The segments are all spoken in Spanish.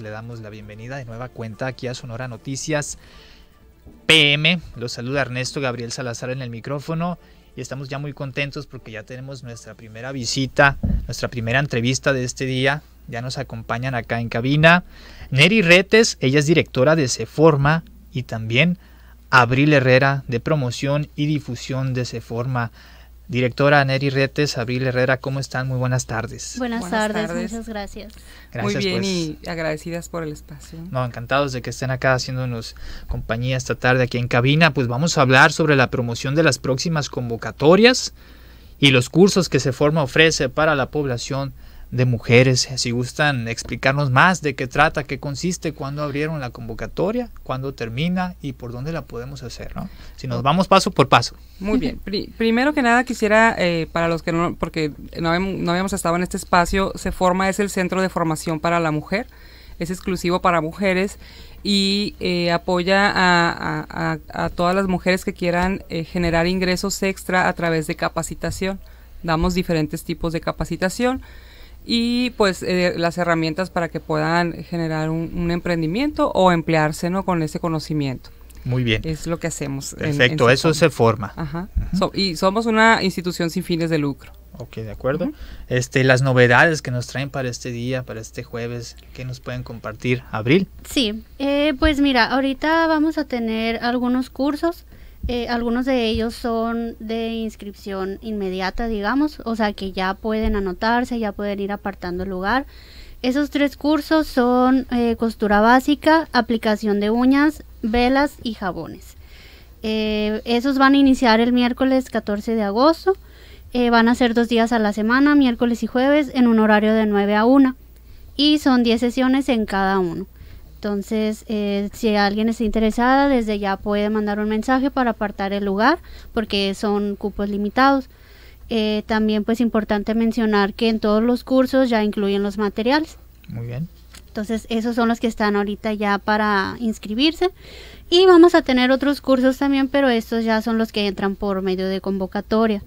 le damos la bienvenida de nueva cuenta aquí a Sonora Noticias PM. Los saluda Ernesto Gabriel Salazar en el micrófono y estamos ya muy contentos porque ya tenemos nuestra primera visita, nuestra primera entrevista de este día. Ya nos acompañan acá en cabina Neri Retes, ella es directora de Seforma y también Abril Herrera de promoción y difusión de Seforma. Directora Neri Retes, Abril Herrera, ¿cómo están? Muy buenas tardes. Buenas, tardes, muchas gracias. gracias Muy bien pues. y agradecidas por el espacio. No, encantados de que estén acá haciéndonos compañía esta tarde aquí en cabina. Pues vamos a hablar sobre la promoción de las próximas convocatorias y los cursos que se forma ofrece para la población de mujeres. Si gustan explicarnos más de qué trata, qué consiste, cuándo abrieron la convocatoria, cuándo termina y por dónde la podemos hacer, ¿no? Si nos vamos paso por paso. Muy bien. primero que nada quisiera, eh, para los que no, porque no habíamos, estado en este espacio, se forma, es el Centro de Formación para la Mujer, es exclusivo para mujeres y eh, apoya a, todas las mujeres que quieran eh, generar ingresos extra a través de capacitación. Damos diferentes tipos de capacitación y pues eh, las herramientas para que puedan generar un, emprendimiento o emplearse ¿no? con ese conocimiento. Muy bien. Es lo que hacemos. Perfecto, eso se forma. Ajá. y somos una institución sin fines de lucro. Ok, de acuerdo. Este, las novedades que nos traen para este día, para este jueves, ¿qué nos pueden compartir? Abril. Sí, eh, pues mira, ahorita vamos a tener algunos cursos. Eh, algunos de ellos son de inscripción inmediata, digamos, o sea que ya pueden anotarse, ya pueden ir apartando el lugar. Esos tres cursos son eh, costura básica, aplicación de uñas, velas y jabones. Eh, esos van a iniciar el miércoles 14 de agosto. van a ser dos días a la semana, miércoles y jueves, en un horario de 9 a 1. Y son 10 sesiones en cada uno. Entonces, eh, si alguien está interesada, desde ya puede mandar un mensaje para apartar el lugar, porque son cupos limitados. Eh, también pues importante mencionar que en todos los cursos ya incluyen los materiales. Muy bien. Entonces, esos son los que están ahorita ya para inscribirse. Y vamos a tener otros cursos también, pero estos ya son los que entran por medio de convocatoria.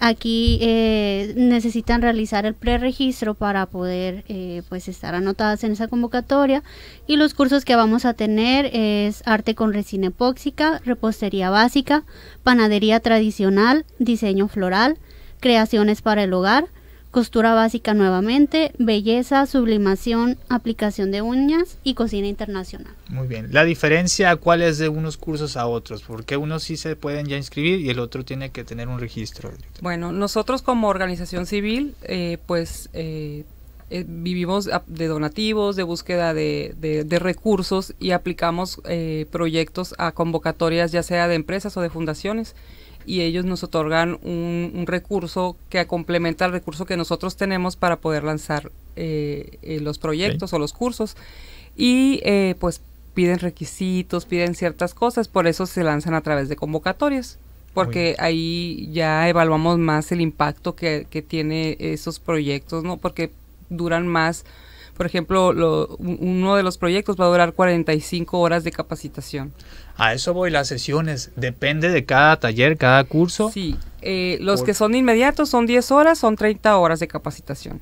Aquí eh, necesitan realizar el preregistro para poder eh, pues estar anotadas en esa convocatoria y los cursos que vamos a tener es arte con resina epóxica, repostería básica, panadería tradicional, diseño floral, creaciones para el hogar, costura básica nuevamente, belleza, sublimación, aplicación de uñas y cocina internacional. Muy bien. ¿La diferencia cuál es de unos cursos a otros? Porque uno sí se pueden ya inscribir y el otro tiene que tener un registro. Bueno, nosotros como organización civil, eh, pues... Eh, eh, vivimos de donativos, de búsqueda de, de, de recursos y aplicamos proyectos a convocatorias ya sea de empresas o de fundaciones y ellos nos otorgan un, recurso que complementa el recurso que nosotros tenemos para poder lanzar eh, eh, los proyectos o los cursos. Y eh, pues piden requisitos, piden ciertas cosas, por eso se lanzan a través de convocatorias, porque ahí ya evaluamos más el impacto que, que tiene esos proyectos, ¿no? Porque duran más por ejemplo, lo, uno de los proyectos va a durar 45 horas de capacitación. A eso voy, las sesiones, depende de cada taller, cada curso. Sí, eh, los que son inmediatos son 10 horas, son 30 horas de capacitación.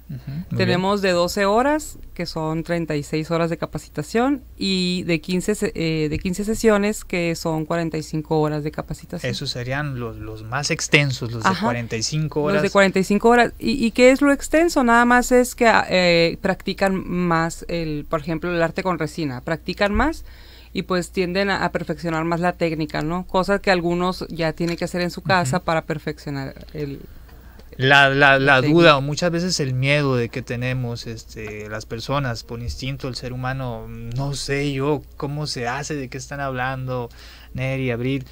Tenemos de 12 horas, que son 36 horas de capacitación, y de 15, eh, de 15 sesiones, que son 45 horas de capacitación. Esos serían los, más extensos, los de 45 horas. Los de 45 horas. ¿Y, qué es lo extenso? Nada más es que eh, practican más, el, por ejemplo, el arte con resina. Practican más y pues tienden a, perfeccionar más la técnica, ¿no? Cosa que algunos ya tienen que hacer en su casa para perfeccionar el, la, duda o muchas veces el miedo de que tenemos este, las personas por instinto el ser humano no sé yo cómo se hace de qué están hablando Neri Abril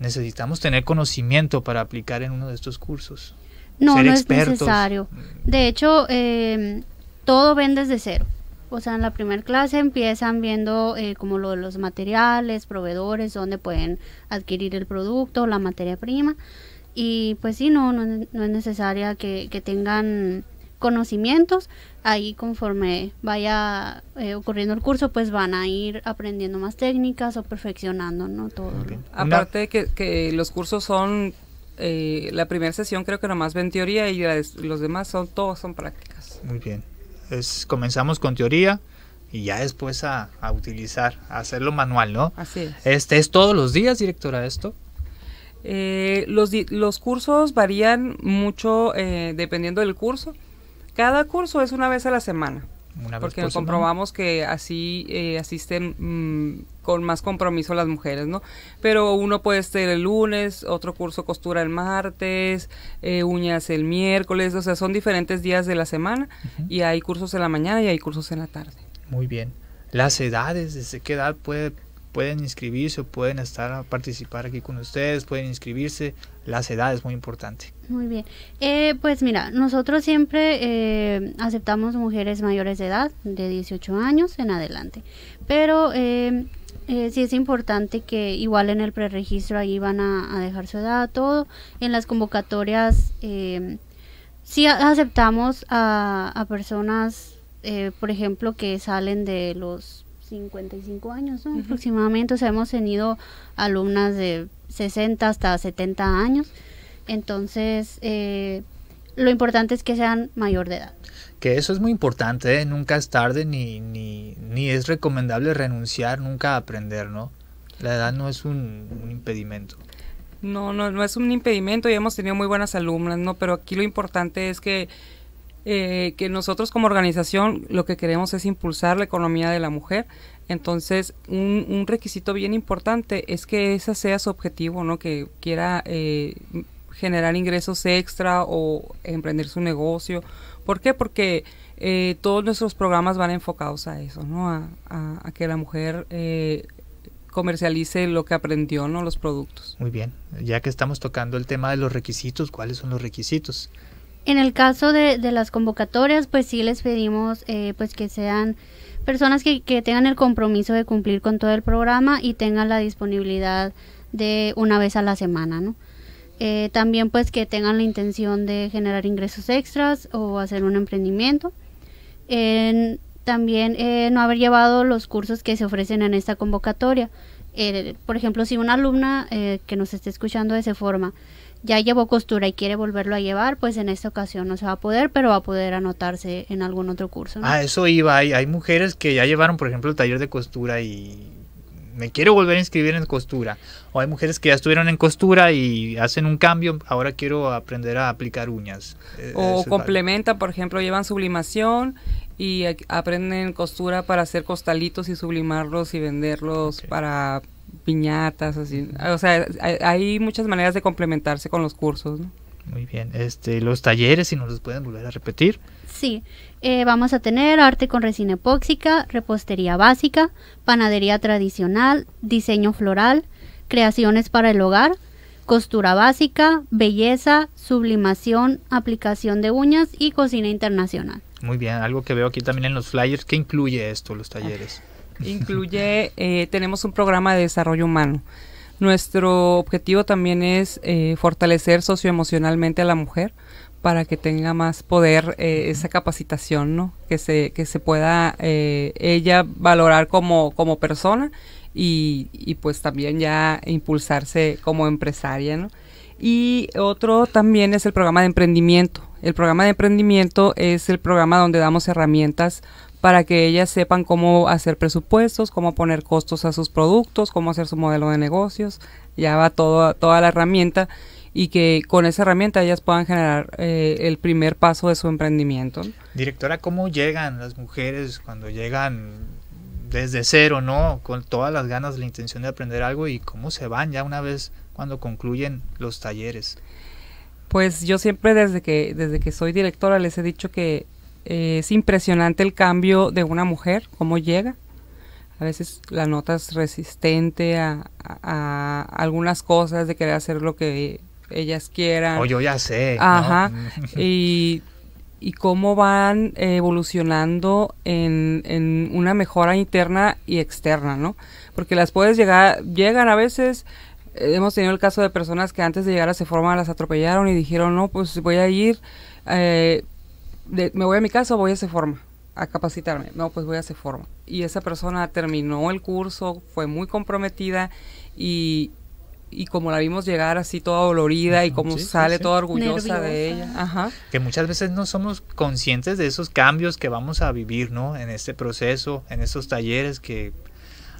necesitamos tener conocimiento para aplicar en uno de estos cursos no es necesario de hecho eh, todo ven desde cero o sea, en la primera clase empiezan viendo eh, como lo de los materiales, proveedores, dónde pueden adquirir el producto, la materia prima. Y pues sí, no, no, es necesaria que, tengan conocimientos. Ahí conforme vaya eh, ocurriendo el curso, pues van a ir aprendiendo más técnicas o perfeccionando, ¿no? Todo. Aparte de que, los cursos son eh, la primera sesión creo que nomás ven teoría y los demás son todos son prácticas. Muy bien comenzamos con teoría y ya después a, utilizar, a hacerlo manual, ¿no? Así es. Este, ¿Es todos los días, directora, esto? Eh, los, los, cursos varían mucho eh, dependiendo del curso. Cada curso es una vez a la semana. Una vez semana. porque comprobamos que así eh, asisten mm, con más compromiso las mujeres, ¿no? Pero uno puede ser el lunes, otro curso costura el martes, eh, uñas el miércoles, o sea, son diferentes días de la semana y hay cursos en la mañana y hay cursos en la tarde. Muy bien. Las edades, ¿desde qué edad puede pueden inscribirse o pueden estar a participar aquí con ustedes, pueden inscribirse, las edades muy importante. Muy bien, eh, pues mira, nosotros siempre eh, aceptamos mujeres mayores de edad, de 18 años en adelante, pero eh, eh, sí es importante que igual en el preregistro ahí van a, dejar su edad, todo, en las convocatorias sí aceptamos a personas, por ejemplo, que salen de los 55 años, ¿no? Aproximadamente, o sea, hemos tenido alumnas de 60 hasta 70 años. Entonces, eh, lo importante es que sean mayor de edad. Que eso es muy importante, ¿eh? nunca es tarde ni, ni, ni, es recomendable renunciar nunca a aprender, ¿no? La edad no es un, un impedimento. No, no, no es un impedimento y hemos tenido muy buenas alumnas, ¿no? Pero aquí lo importante es que eh, que nosotros como organización lo que queremos es impulsar la economía de la mujer. Entonces, un, requisito bien importante es que ese sea su objetivo, ¿no? Que quiera eh, generar ingresos extra o emprender su negocio. ¿Por qué? Porque eh, todos nuestros programas van enfocados a eso, ¿no? A, que la mujer comercialice lo que aprendió, ¿no? Los productos. Muy bien. Ya que estamos tocando el tema de los requisitos, ¿cuáles son los requisitos? En el caso de, las convocatorias, pues sí les pedimos eh, pues que sean personas que, tengan el compromiso de cumplir con todo el programa y tengan la disponibilidad de una vez a la semana, ¿no? Eh, también pues que tengan la intención de generar ingresos extras o hacer un emprendimiento. también eh, no haber llevado los cursos que se ofrecen en esta convocatoria. por ejemplo, si una alumna que nos esté escuchando de esa forma ya llevó costura y quiere volverlo a llevar, pues en esta ocasión no se va a poder, pero va a poder anotarse en algún otro curso. ¿no? Ah, eso iba. Hay, hay mujeres que ya llevaron, por ejemplo, el taller de costura y me quiero volver a inscribir en costura. O hay mujeres que ya estuvieron en costura y hacen un cambio, ahora quiero aprender a aplicar uñas. E, o complementa, por ejemplo, llevan sublimación y eh, aprenden costura para hacer costalitos y sublimarlos y venderlos para piñatas, así. O sea, hay, muchas maneras de complementarse con los cursos, Muy bien. Este, los talleres, si nos los pueden volver a repetir. Sí, eh, vamos a tener arte con resina epóxica, repostería básica, panadería tradicional, diseño floral, creaciones para el hogar, costura básica, belleza, sublimación, aplicación de uñas y cocina internacional. Muy bien, algo que veo aquí también en los flyers, ¿qué incluye esto, los talleres? incluye, eh, tenemos un programa de desarrollo humano. Nuestro objetivo también es eh, fortalecer socioemocionalmente a la mujer para que tenga más poder eh, esa capacitación, ¿no? Que se, que se pueda ella valorar como, como persona y, y, pues también ya impulsarse como empresaria, ¿no? Y otro también es el programa de emprendimiento. El programa de emprendimiento es el programa donde damos herramientas para que ellas sepan cómo hacer presupuestos, cómo poner costos a sus productos, cómo hacer su modelo de negocios. Ya va toda la herramienta y que con esa herramienta ellas puedan generar eh, el primer paso de su emprendimiento. Directora, ¿cómo llegan las mujeres cuando llegan desde cero, ¿no? Con todas las ganas, la intención de aprender algo y cómo se van ya una vez cuando concluyen los talleres. Pues yo siempre desde que, desde que soy directora les he dicho que es impresionante el cambio de una mujer, cómo llega. A veces la notas resistente a, algunas cosas, de querer hacer lo que ellas quieran. O oh, yo ya sé. Ajá. Y, y, cómo van evolucionando en, en, una mejora interna y externa, ¿no? Porque las puedes llegar, llegan a veces. Hemos tenido el caso de personas que antes de llegar a se forma las atropellaron y dijeron, no, pues voy a ir. Eh, me voy a mi casa, voy a hacer forma a capacitarme. No, pues voy a hacer forma. Y esa persona terminó el curso, fue muy comprometida y, como la vimos llegar así toda dolorida y como sale toda orgullosa de ella. Que muchas veces no somos conscientes de esos cambios que vamos a vivir, ¿no? En este proceso, en estos talleres que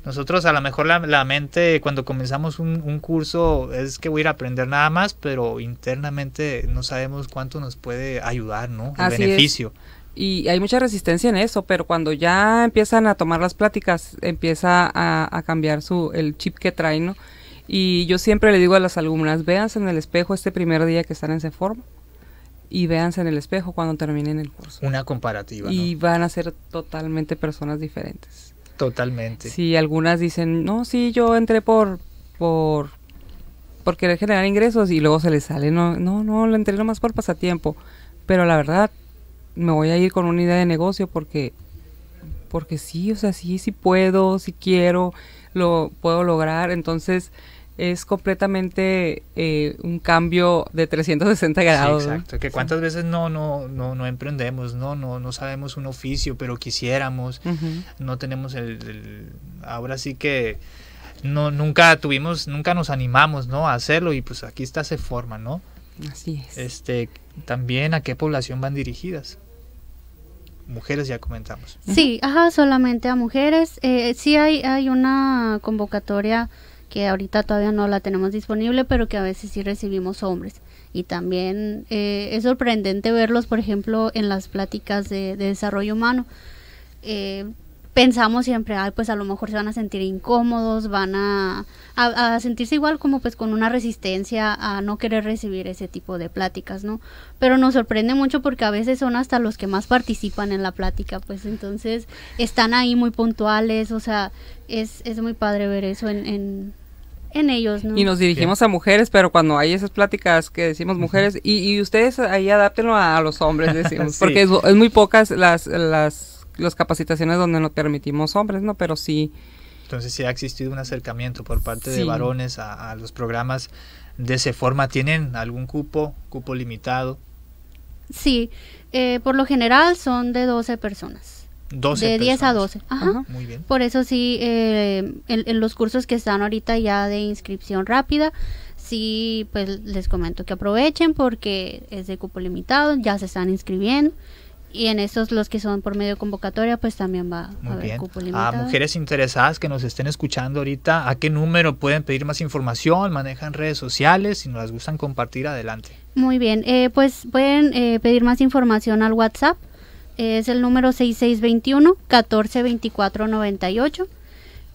nosotros a lo mejor la, mente cuando comenzamos un, curso es que voy a ir a aprender nada más, pero internamente no sabemos cuánto nos puede ayudar, ¿no? El beneficio. Y hay mucha resistencia en eso, pero cuando ya empiezan a tomar las pláticas, empieza a, cambiar su, el chip que traen, ¿no? Y yo siempre le digo a las alumnas, véanse en el espejo este primer día que están en ese forma y véanse en el espejo cuando terminen el curso. Una comparativa. Y van a ser totalmente personas diferentes. Totalmente. Sí, algunas dicen, no, sí, yo entré por, por, querer generar ingresos y luego se les sale, no, no, no, lo entré nomás por pasatiempo. Pero la verdad, me voy a ir con una idea de negocio porque, porque sí, o sea, sí, sí puedo, sí quiero, lo puedo lograr. Entonces, es completamente eh, un cambio de 360 grados. exacto, que cuántas veces no, no, no, no emprendemos, no, no, no sabemos un oficio, pero quisiéramos, no tenemos el, ahora sí que no, nunca tuvimos, nunca nos animamos, ¿no? A hacerlo y pues aquí está se forma, ¿no? Así es. Este, también a qué población van dirigidas mujeres ya comentamos. Sí, ajá, solamente a mujeres. Eh, sí hay, hay una convocatoria que ahorita todavía no la tenemos disponible, pero que a veces sí recibimos hombres. Y también eh, es sorprendente verlos, por ejemplo, en las pláticas de, desarrollo humano. Eh, pensamos siempre, pues a lo mejor se van a sentir incómodos, van a, sentirse igual como pues con una resistencia a no querer recibir ese tipo de pláticas, ¿no? Pero nos sorprende mucho porque a veces son hasta los que más participan en la plática, pues entonces están ahí muy puntuales, o sea, es, es muy padre ver eso en en ellos, ¿no? Y nos dirigimos a mujeres, pero cuando hay esas pláticas que decimos mujeres, y, ustedes ahí adáptenlo a, los hombres, decimos, porque es, muy pocas las, las, capacitaciones donde nos permitimos hombres, ¿no? Pero sí. Entonces si ha existido un acercamiento por parte de varones a, los programas de esa forma. ¿Tienen algún cupo, cupo limitado? Sí, eh, por lo general son de 12 personas de 10 a 12. Por eso sí, eh, en, los cursos que están ahorita ya de inscripción rápida, sí, pues les comento que aprovechen porque es de cupo limitado, ya se están inscribiendo. Y en estos los que son por medio convocatoria, pues también va a haber cupo limitado. A mujeres interesadas que nos estén escuchando ahorita, ¿a qué número pueden pedir más información? ¿Manejan redes sociales? Si nos las gustan compartir, adelante. Muy bien, eh, pues pueden eh, pedir más información al WhatsApp es el número 6621-142498.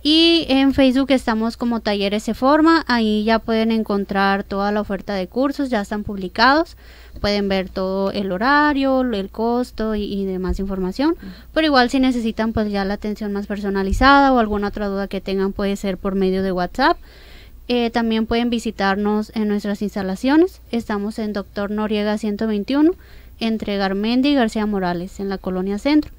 Y en Facebook estamos como Talleres Se Forma, ahí ya pueden encontrar toda la oferta de cursos, ya están publicados, pueden ver todo el horario, el costo y, demás información. Pero igual si necesitan pues ya la atención más personalizada o alguna otra duda que tengan puede ser por medio de WhatsApp. Eh, también pueden visitarnos en nuestras instalaciones, estamos en Doctor Noriega 121 entre Garmendi y García Morales, en la colonia Centro.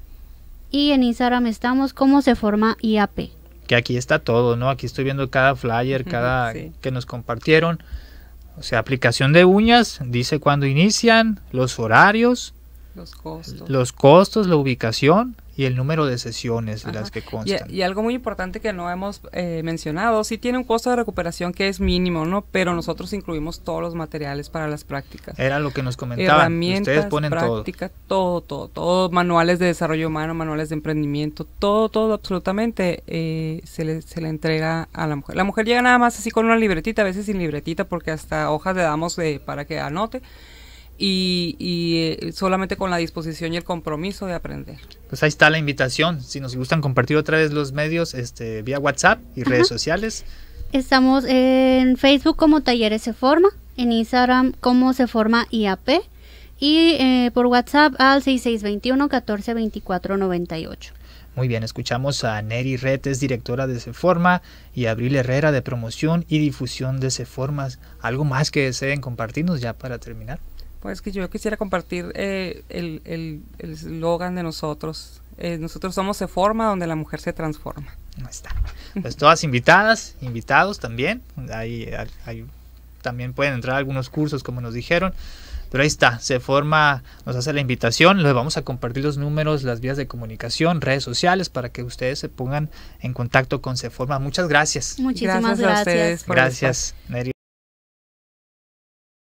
Y en Instagram estamos cómo se forma IAP. Que aquí está todo, ¿no? Aquí estoy viendo cada flyer, cada que nos compartieron. O sea, aplicación de uñas, dice cuándo inician, los horarios, los costos, los costos la ubicación, y el número de sesiones las que constan. Y, algo muy importante que no hemos eh, mencionado, sí tiene un costo de recuperación que es mínimo, ¿no? Pero nosotros incluimos todos los materiales para las prácticas. Era lo que nos comentaba Herramientas, Ustedes ponen práctica, todo. todo, todo, manuales de desarrollo humano, manuales de emprendimiento, todo, todo, absolutamente eh, se, le, se le entrega a la mujer. La mujer llega nada más así con una libretita, a veces sin libretita, porque hasta hojas le damos eh, para que anote y, eh, solamente con la disposición y el compromiso de aprender. Pues ahí está la invitación. Si nos gustan compartir otra vez los medios, este, vía WhatsApp y redes sociales. Estamos en Facebook como Talleres Se Forma, en Instagram como Se Forma IAP y eh, por WhatsApp al 6621 98 Muy bien, escuchamos a Neri Retes, directora de Seforma, y Abril Herrera de promoción y difusión de Seformas. ¿Algo más que deseen compartirnos ya para terminar? Pues que yo quisiera compartir eh, el eslogan de nosotros. Eh, nosotros somos Se Forma, donde la mujer se transforma. Ahí está. Pues todas invitadas, invitados también. Ahí, también pueden entrar algunos cursos, como nos dijeron. Pero ahí está, se forma, nos hace la invitación, les vamos a compartir los números, las vías de comunicación, redes sociales para que ustedes se pongan en contacto con Seforma. Muchas gracias. Muchísimas gracias. Gracias, gracias